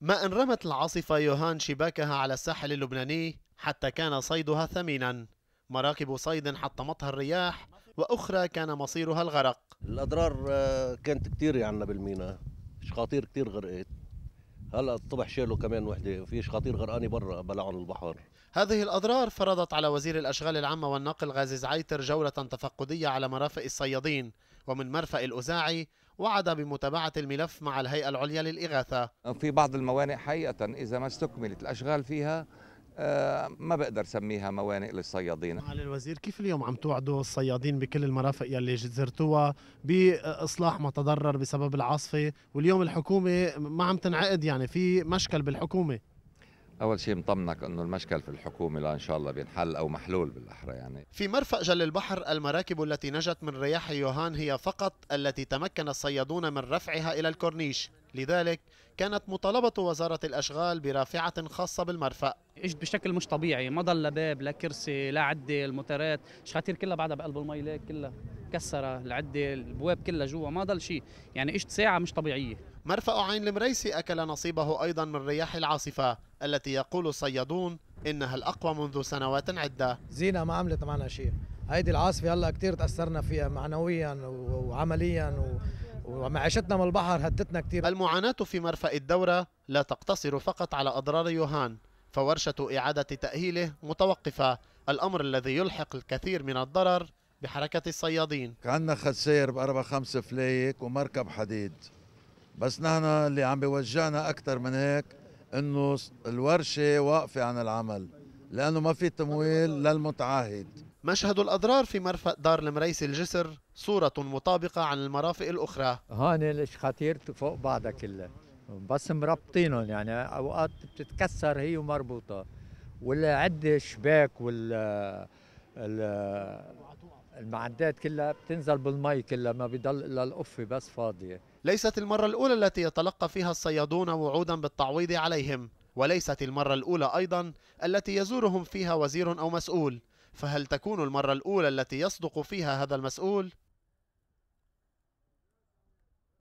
ما إن رمت العاصفة يوهان شباكها على الساحل اللبناني حتى كان صيدها ثمينا مراكب صيد حطمتها الرياح وأخرى كان مصيرها الغرق الأضرار آه، كانت كثير عندنا يعني شخاطير كثير غرقت هلا الصبح شالوا كمان وحده في شخاطير غرقانه برا بلعوا البحر هذه الاضرار فرضت على وزير الاشغال العامه والنقل غازي زعيتر جوله تفقديه على مرافق الصيادين ومن مرفأ الاوزاعي وعد بمتابعة الملف مع الهيئة العليا للإغاثة في بعض الموانئ حقيقة إذا ما استكملت الأشغال فيها آه، ما بقدر سميها موانئ للصيادين معالي الوزير كيف اليوم عم توعدوا الصيادين بكل المرافق يلي زرتوها بإصلاح ما تضرر بسبب العاصفة واليوم الحكومة ما عم تنعقد يعني في مشكل بالحكومة اول شيء مطمنك انه المشكل في الحكومه لا ان شاء الله بينحل او محلول بالاحرى يعني في مرفأ جل البحر المراكب التي نجت من رياح يوهان هي فقط التي تمكن الصيادون من رفعها الى الكورنيش لذلك كانت مطالبة وزارة الأشغال برافعة خاصة بالمرفأ اجت بشكل مش طبيعي ما ضل باب لا كرسي لا عدة الموتورات شخاتير كلها بعدها بقلب المي ليك كلها كسرها العده البواب كلها جوا ما ضل شيء يعني اجت ساعه مش طبيعيه مرفأ عين المريسي أكل نصيبه أيضا من رياح العاصفة التي يقول الصيادون إنها الأقوى منذ سنوات عدة زينة ما عملت معنا شيء هيدي العاصفة هلا كثير تأثرنا فيها معنويا وعمليا و... ومعيشتنا من البحر هدتنا كثير المعاناة في مرفأ الدورة لا تقتصر فقط على أضرار يوهان فورشة إعادة تأهيله متوقفة الأمر الذي يلحق الكثير من الضرر بحركة الصيادين عندنا خسير بأربع خمس فلايك ومركب حديد بس نحن اللي عم بيوجعنا أكثر من هيك إنه الورشة واقفة عن العمل لأنه ما في تمويل للمتعهد مشهد الأضرار في مرفأ دار المريسي الجسر صورة مطابقة عن المرافق الأخرى هون خطير فوق بعضها كلها بس مربطينهم يعني أوقات بتتكسر هي ومربوطة والعدة شباك وال المعدات كلها بتنزل بالمي كلها ما بيضل الا القفه بس فاضيه ليست المره الاولى التي يتلقى فيها الصيادون وعودا بالتعويض عليهم وليست المره الاولى ايضا التي يزورهم فيها وزير او مسؤول فهل تكون المره الاولى التي يصدق فيها هذا المسؤول